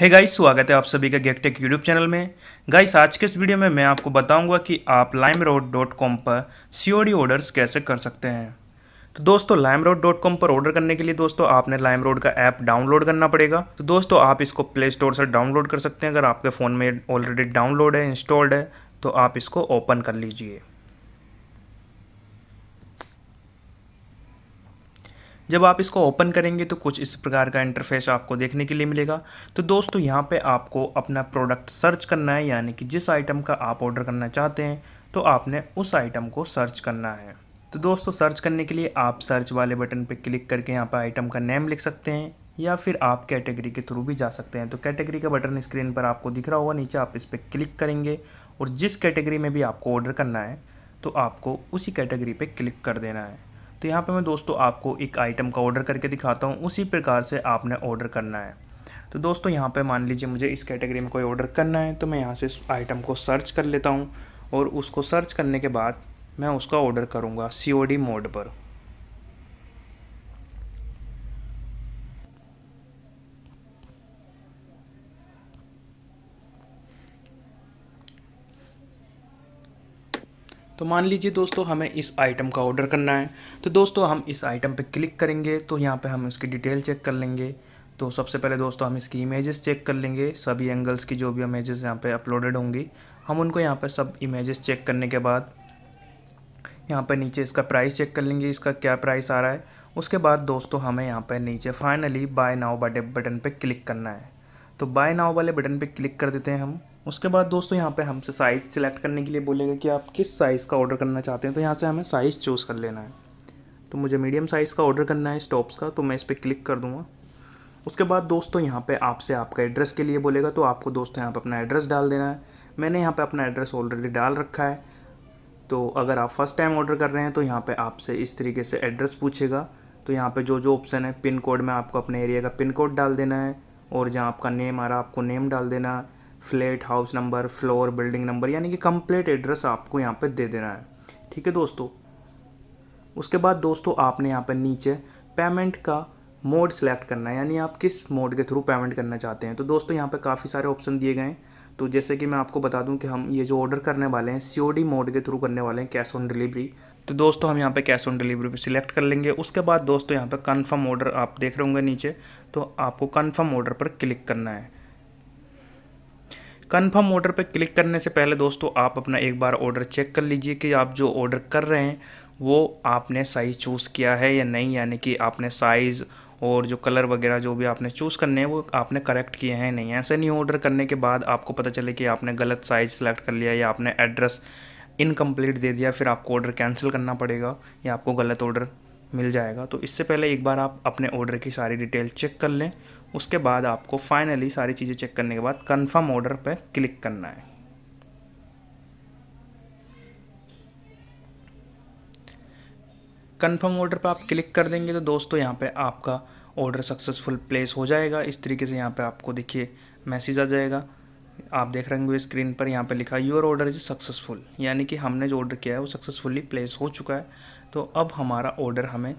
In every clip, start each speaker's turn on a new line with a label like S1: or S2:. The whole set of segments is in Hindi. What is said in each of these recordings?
S1: है गाइस स्वागत है आप सभी का गेकटेक यूट्यूब चैनल में गाइस आज के इस वीडियो में मैं आपको बताऊंगा कि आप लाइम पर सी ऑर्डर्स कैसे कर सकते हैं तो दोस्तों लाइम पर ऑर्डर करने के लिए दोस्तों आपने लाइम का ऐप डाउनलोड करना पड़ेगा तो दोस्तों आप इसको प्ले स्टोर से डाउनलोड कर सकते हैं अगर आपके फ़ोन में ऑलरेडी डाउनलोड है इंस्टॉल्ड है तो आप इसको ओपन कर लीजिए जब आप इसको ओपन करेंगे तो कुछ इस प्रकार का इंटरफेस आपको देखने के लिए मिलेगा तो दोस्तों यहाँ पे आपको अपना प्रोडक्ट सर्च करना है यानी कि जिस आइटम का आप ऑर्डर करना चाहते हैं तो आपने उस आइटम को सर्च करना है तो दोस्तों सर्च करने के लिए आप सर्च वाले बटन पर क्लिक करके यहाँ पर आइटम का नेम लिख सकते हैं या फिर आप कैटेगरी के थ्रू भी जा सकते हैं तो कैटेगरी का बटन स्क्रीन पर आपको दिख रहा होगा नीचे आप इस पर क्लिक करेंगे और जिस कैटेगरी में भी आपको ऑर्डर करना है तो आपको उसी कैटेगरी पे क्लिक कर देना है तो यहाँ पे मैं दोस्तों आपको एक आइटम का ऑर्डर करके दिखाता हूँ उसी प्रकार से आपने ऑर्डर करना है तो दोस्तों यहाँ पे मान लीजिए मुझे इस कैटेगरी में कोई ऑर्डर करना है तो मैं यहाँ से आइटम को सर्च कर लेता हूँ और उसको सर्च करने के बाद मैं उसका ऑर्डर करूँगा सी मोड पर तो मान लीजिए दोस्तों हमें इस आइटम का ऑर्डर करना है तो दोस्तों हम इस आइटम पर क्लिक करेंगे तो यहाँ पर हम इसकी डिटेल चेक कर लेंगे तो सबसे पहले दोस्तों हम इसकी इमेजेस चेक कर लेंगे सभी एंगल्स की जो भी इमेजेस यहाँ पे अपलोडेड होंगी हम उनको यहाँ पे सब इमेजेस चेक करने के बाद यहाँ पे नीचे इसका प्राइस चेक कर लेंगे इसका क्या प्राइस आ रहा है उसके बाद दोस्तों हमें यहाँ पर नीचे फाइनली बाय नाव बटन पर क्लिक करना है तो बाय नाव वाले बटन पर क्लिक कर देते हैं हम उसके बाद दोस्तों यहाँ पे हमसे साइज़ सिलेक्ट करने के लिए बोलेगा कि आप किस साइज़ का ऑर्डर करना चाहते हैं तो यहाँ से हमें साइज़ चूज़ कर लेना है तो मुझे मीडियम साइज़ का ऑर्डर करना है स्टॉप्स का तो मैं इस पर क्लिक कर दूँगा उसके बाद दोस्तों यहाँ पे आपसे आपका एड्रेस के लिए बोलेगा तो आपको दोस्तों यहाँ पर अपना एड्रेस डाल देना है मैंने यहाँ पर अपना एड्रेस ऑलरेडी डाल रखा है तो अगर आप फर्स्ट टाइम ऑर्डर कर रहे हैं तो यहाँ पर आपसे इस तरीके से एड्रेस पूछेगा तो यहाँ पर जो जो ऑप्शन है पिन कोड में आपको अपने एरिया का पिन कोड डाल देना है और जहाँ आपका नेम आ रहा है आपको नेम डाल देना है flat house number floor building number यानी कि कंप्लीट एड्रेस आपको यहाँ पर दे देना है ठीक है दोस्तों उसके बाद दोस्तों आपने यहाँ पर नीचे पेमेंट का मोड सेलेक्ट करना है यानी आप किस मोड के थ्रू पेमेंट करना चाहते हैं तो दोस्तों यहाँ पर काफ़ी सारे ऑप्शन दिए गए हैं तो जैसे कि मैं आपको बता दूं कि हम ये जो ऑर्डर करने वाले हैं सी मोड के थ्रू करने वाले हैं कैश ऑन डिलीवरी तो दोस्तों हम यहाँ पे कैश ऑन डिलीवरी पे सिलेक्ट कर लेंगे उसके बाद दोस्तों यहाँ पे कंफर्म ऑर्डर आप देख रहे होंगे नीचे तो आपको कंफर्म ऑर्डर पर क्लिक करना है कन्फर्म ऑर्डर पर क्लिक करने से पहले दोस्तों आप अपना एक बार ऑर्डर चेक कर लीजिए कि आप जो ऑर्डर कर रहे हैं वो आपने साइज़ चूज़ किया है या नहीं यानी कि आपने साइज़ और जो कलर वगैरह जो भी आपने चूज़ करने हैं वो आपने करेक्ट किए हैं नहीं ऐसे नहीं ऑर्डर करने के बाद आपको पता चले कि आपने गलत साइज़ सेलेक्ट कर लिया या आपने एड्रेस इनकम्प्लीट दे दिया फिर आपको ऑर्डर कैंसिल करना पड़ेगा या आपको गलत ऑर्डर मिल जाएगा तो इससे पहले एक बार आप अपने ऑर्डर की सारी डिटेल चेक कर लें उसके बाद आपको फाइनली सारी चीज़ें चेक करने के बाद कंफर्म ऑर्डर पर क्लिक करना है कंफर्म ऑर्डर पर आप क्लिक कर देंगे तो दोस्तों यहाँ पे आपका ऑर्डर सक्सेसफुल प्लेस हो जाएगा इस तरीके से यहाँ पे आपको देखिए मैसेज आ जाएगा आप देख रहे होंगे स्क्रीन पर यहाँ पे लिखा योर ऑर्डर इज़ सक्सेसफुल यानी कि हमने जो ऑर्डर किया है वो सक्सेसफुली प्लेस हो चुका है तो अब हमारा ऑर्डर हमें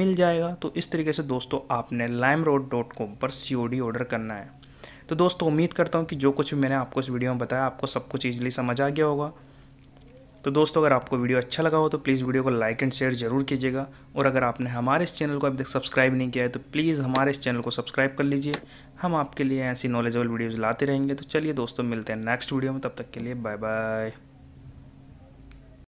S1: मिल जाएगा तो इस तरीके से दोस्तों आपने लाइम रोड डॉट कॉम पर सी ऑर्डर करना है तो दोस्तों उम्मीद करता हूँ कि जो कुछ मैंने आपको इस वीडियो में बताया आपको सब कुछ ईजिली समझ आ गया होगा तो दोस्तों अगर आपको वीडियो अच्छा लगा हो तो प्लीज़ वीडियो को लाइक एंड शेयर जरूर कीजिएगा और अगर आपने हमारे इस चैनल को अभी तक सब्सक्राइब नहीं किया है तो प्लीज़ हमारे इस चैनल को सब्सक्राइब कर लीजिए हम आपके लिए ऐसी नॉलेजेबल वीडियोज़ लाते रहेंगे तो चलिए दोस्तों मिलते हैं नेक्स्ट वीडियो में तब तक के लिए बाय बाय